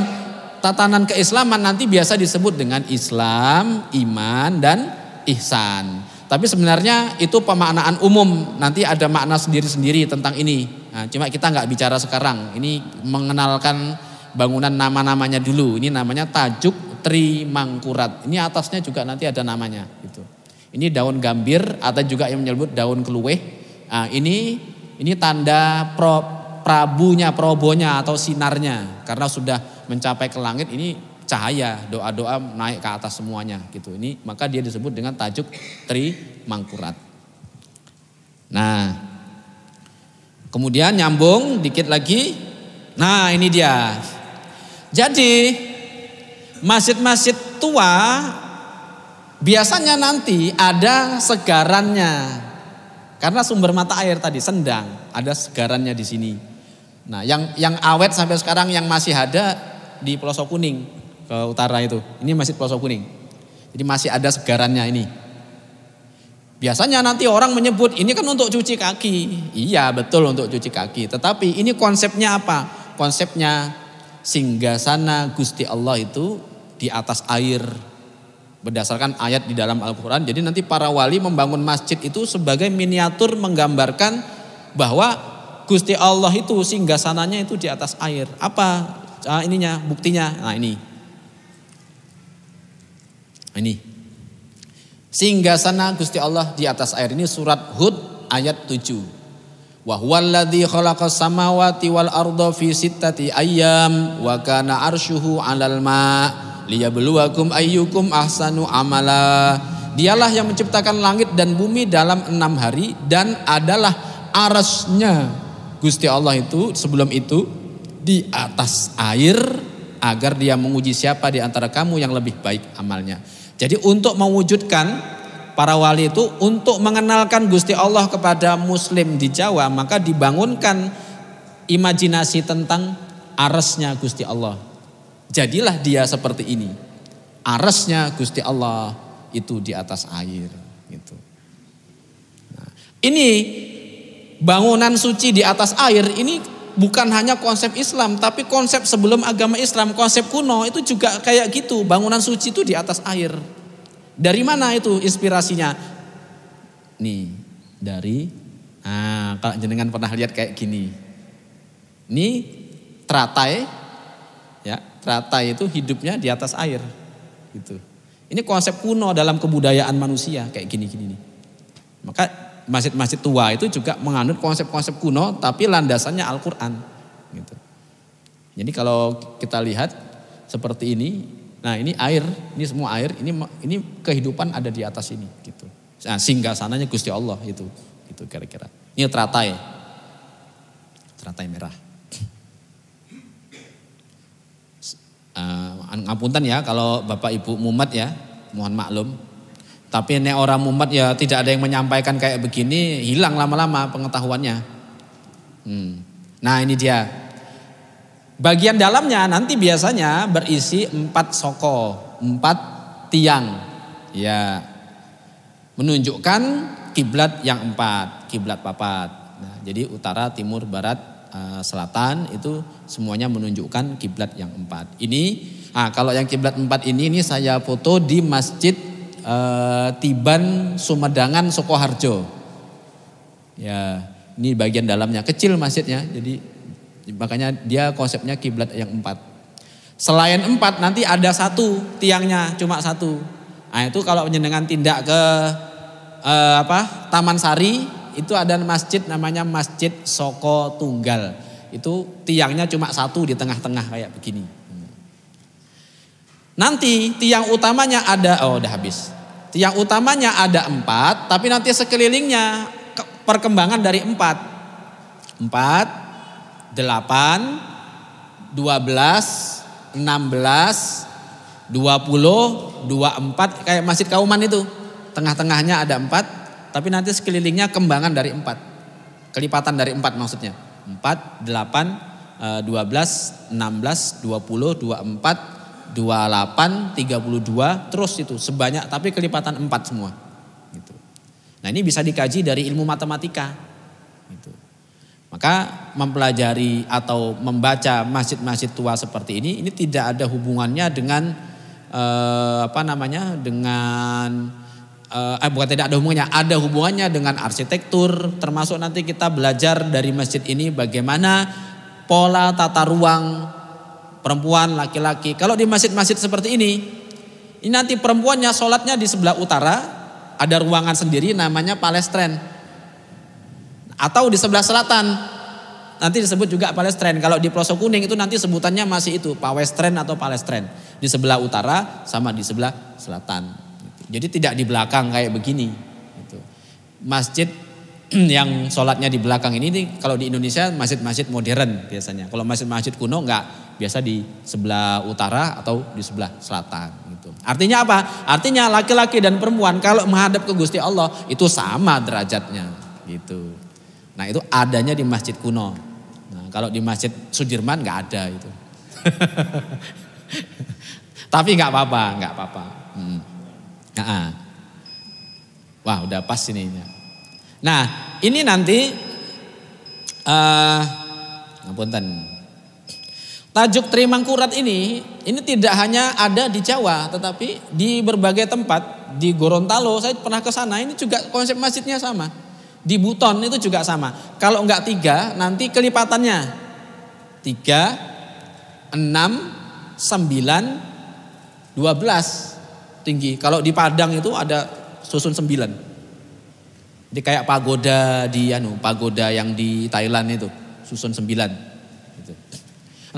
S1: tatanan keislaman nanti biasa disebut dengan Islam, iman, dan ihsan. Tapi sebenarnya itu pemaknaan umum. Nanti ada makna sendiri-sendiri tentang ini. Nah, cuma kita nggak bicara sekarang. Ini mengenalkan bangunan nama-namanya dulu. Ini namanya Tajuk Tri Mangkurat. Ini atasnya juga nanti ada namanya. Gitu. Ini daun gambir atau juga yang menyebut daun keluweh. Nah, ini ini tanda pro, prabunya, probonya atau sinarnya. Karena sudah mencapai ke langit ini cahaya, doa-doa naik ke atas semuanya gitu. Ini maka dia disebut dengan tajuk Tri Mangkurat. Nah, kemudian nyambung dikit lagi. Nah, ini dia. Jadi masjid-masjid tua biasanya nanti ada segarannya. Karena sumber mata air tadi sendang, ada segarannya di sini. Nah, yang yang awet sampai sekarang yang masih ada di Pelosok Kuning ke utara itu. Ini masjid Pelosok Kuning. Jadi masih ada segarannya ini. Biasanya nanti orang menyebut ini kan untuk cuci kaki. Iya betul untuk cuci kaki. Tetapi ini konsepnya apa? Konsepnya singgasana Gusti Allah itu di atas air. Berdasarkan ayat di dalam Al-Quran. Jadi nanti para wali membangun masjid itu sebagai miniatur menggambarkan bahwa Gusti Allah itu singgasananya itu di atas air. Apa ah, ininya buktinya? Nah ini ini. Sehingga sana Gusti Allah di atas air ini surat Hud ayat 7. Wa huwallazi khalaqas samawati wal arda fi sittati ayyam wa kana arshuhu 'alal ma' liyabluwakum ayyukum ahsanu amala. Dialah yang menciptakan langit dan bumi dalam enam hari dan adalah arasnya Gusti Allah itu sebelum itu di atas air agar dia menguji siapa di antara kamu yang lebih baik amalnya. Jadi untuk mewujudkan para wali itu untuk mengenalkan Gusti Allah kepada muslim di Jawa maka dibangunkan imajinasi tentang aresnya Gusti Allah. Jadilah dia seperti ini. Aresnya Gusti Allah itu di atas air gitu. Nah, ini bangunan suci di atas air ini bukan hanya konsep Islam, tapi konsep sebelum agama Islam, konsep kuno itu juga kayak gitu. Bangunan suci itu di atas air. Dari mana itu inspirasinya? Nih, dari ah kalau jenengan pernah lihat kayak gini. Ini teratai ya, teratai itu hidupnya di atas air gitu. Ini konsep kuno dalam kebudayaan manusia kayak gini-gini nih. Maka masjid-masjid tua itu juga menganut konsep-konsep kuno tapi landasannya Al-Qur'an gitu. Jadi kalau kita lihat seperti ini, nah ini air, ini semua air, ini ini kehidupan ada di atas ini gitu. Nah, singgah sananya Gusti Allah itu itu kira-kira. Ini teratai. Teratai merah. Uh, eh, ngapunten ya kalau Bapak Ibu mumet ya, mohon maklum tapi nek orang mumet ya tidak ada yang menyampaikan kayak begini, hilang lama-lama pengetahuannya. Hmm. Nah ini dia. Bagian dalamnya nanti biasanya berisi empat soko, empat tiang. Ya, menunjukkan kiblat yang empat, kiblat papat. Nah, jadi utara, timur, barat, eh, selatan itu semuanya menunjukkan kiblat yang empat. Ini, ah, kalau yang kiblat empat ini, ini saya foto di masjid e, Tiban Sumedangan Sokoharjo. Ya, ini bagian dalamnya kecil masjidnya. Jadi makanya dia konsepnya kiblat yang empat. Selain empat nanti ada satu tiangnya cuma satu. Nah itu kalau penyendangan tindak ke e, apa Taman Sari itu ada masjid namanya Masjid Soko Tunggal. Itu tiangnya cuma satu di tengah-tengah kayak begini. Nanti tiang utamanya ada, oh udah habis. Tiang utamanya ada empat, tapi nanti sekelilingnya perkembangan dari empat. Empat, delapan, dua belas, enam belas, dua puluh, dua empat, kayak masjid kauman itu. Tengah-tengahnya ada empat, tapi nanti sekelilingnya kembangan dari empat. Kelipatan dari empat maksudnya. Empat, delapan, eh, dua belas, enam belas, dua puluh, dua empat, 28, 32, terus itu sebanyak tapi kelipatan 4 semua. Gitu. Nah ini bisa dikaji dari ilmu matematika. Gitu. Maka mempelajari atau membaca masjid-masjid tua seperti ini, ini tidak ada hubungannya dengan eh, apa namanya dengan eh, eh, bukan tidak ada hubungannya, ada hubungannya dengan arsitektur, termasuk nanti kita belajar dari masjid ini bagaimana pola tata ruang perempuan, laki-laki. Kalau di masjid-masjid seperti ini, ini nanti perempuannya sholatnya di sebelah utara, ada ruangan sendiri namanya palestren. Atau di sebelah selatan, nanti disebut juga palestren. Kalau di pelosok kuning itu nanti sebutannya masih itu, pawestren atau palestren. Di sebelah utara sama di sebelah selatan. Gitu. Jadi tidak di belakang kayak begini. Gitu. Masjid yang sholatnya di belakang ini, ini kalau di Indonesia masjid-masjid modern biasanya. Kalau masjid-masjid kuno nggak biasa di sebelah utara atau di sebelah selatan gitu. Artinya apa? Artinya laki-laki dan perempuan kalau menghadap ke Gusti Allah itu sama derajatnya gitu. Nah, itu adanya di masjid kuno. Nah, kalau di masjid Sudirman nggak ada itu. Tapi nggak apa-apa, enggak apa-apa. Hmm. Nah, ah. wah, udah pas ini. Nah, ini nanti uh, ngapunten. Tajuk Trimangkurat ini ini tidak hanya ada di Jawa tetapi di berbagai tempat di Gorontalo saya pernah ke sana ini juga konsep masjidnya sama. Di Buton itu juga sama. Kalau enggak tiga nanti kelipatannya. Tiga, enam, sembilan, dua belas tinggi. Kalau di Padang itu ada susun sembilan. Jadi kayak pagoda di anu, pagoda yang di Thailand itu, Susun Sembilan. Gitu.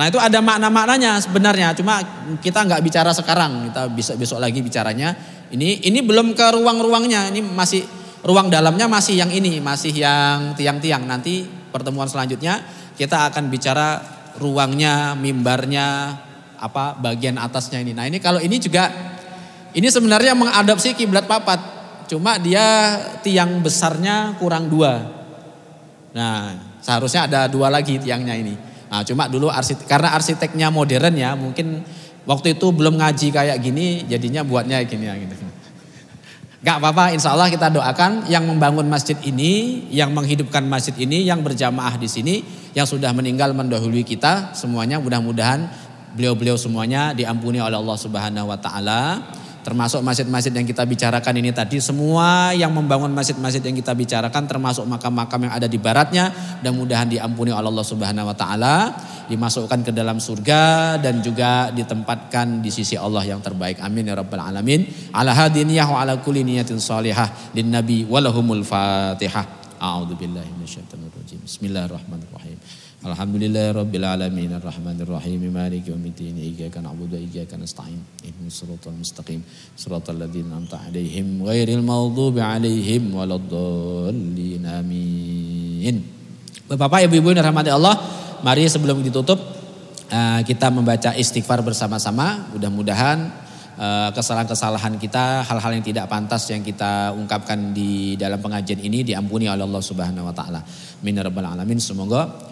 S1: Nah itu ada makna-maknanya sebenarnya, cuma kita nggak bicara sekarang, kita bisa besok lagi bicaranya. Ini ini belum ke ruang-ruangnya, ini masih ruang dalamnya masih yang ini, masih yang tiang-tiang. Nanti pertemuan selanjutnya kita akan bicara ruangnya, mimbarnya, apa bagian atasnya ini. Nah ini kalau ini juga ini sebenarnya mengadopsi kiblat papat Cuma dia tiang besarnya kurang dua. Nah, seharusnya ada dua lagi tiangnya ini. Nah, cuma dulu arsitek, karena arsiteknya modern ya, mungkin waktu itu belum ngaji kayak gini, jadinya buatnya gini ya gitu. Gak apa-apa, insya Allah kita doakan yang membangun masjid ini, yang menghidupkan masjid ini, yang berjamaah di sini, yang sudah meninggal mendahului kita, semuanya mudah-mudahan beliau-beliau semuanya diampuni oleh Allah Subhanahu wa taala termasuk masjid-masjid yang kita bicarakan ini tadi, semua yang membangun masjid-masjid yang kita bicarakan termasuk makam-makam yang ada di baratnya, mudah-mudahan diampuni oleh Allah Subhanahu wa taala, dimasukkan ke dalam surga dan juga ditempatkan di sisi Allah yang terbaik. Amin ya rabbal alamin. Ala hadiniyah wa ala kulli niyatin salihah din nabi walahumul Fatihah. A'udzubillahimmanasyaitanirrojim. Bismillahirrahmanirrahim. Alhamdulillah Rabbil alamin ar rahim maliki yaumiddin iyyaka na'budu wa iyyaka nasta'in ihdinas al mustaqim siratal ladzina an'amta 'alaihim ghairil maghdubi 'alaihim waladdallin amin Bapak bapak Ibu-ibu yang dirahmati Allah mari sebelum ditutup eh, kita membaca istighfar bersama-sama mudah-mudahan eh, kesalahan-kesalahan kita, hal-hal yang tidak pantas yang kita ungkapkan di dalam pengajian ini diampuni oleh Allah Subhanahu wa taala. Min ya alamin. Semoga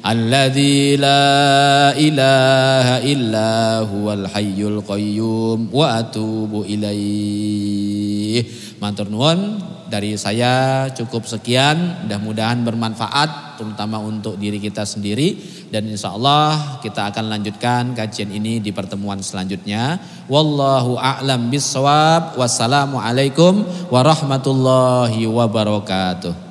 S1: الذي لا إله إلا هو الحي القيوم وأتوب إليه Matur nuwun dari saya cukup sekian. Mudah-mudahan bermanfaat terutama untuk diri kita sendiri. Dan insya Allah kita akan lanjutkan kajian ini di pertemuan selanjutnya. Wallahu a'lam bisawab. Wassalamualaikum warahmatullahi wabarakatuh.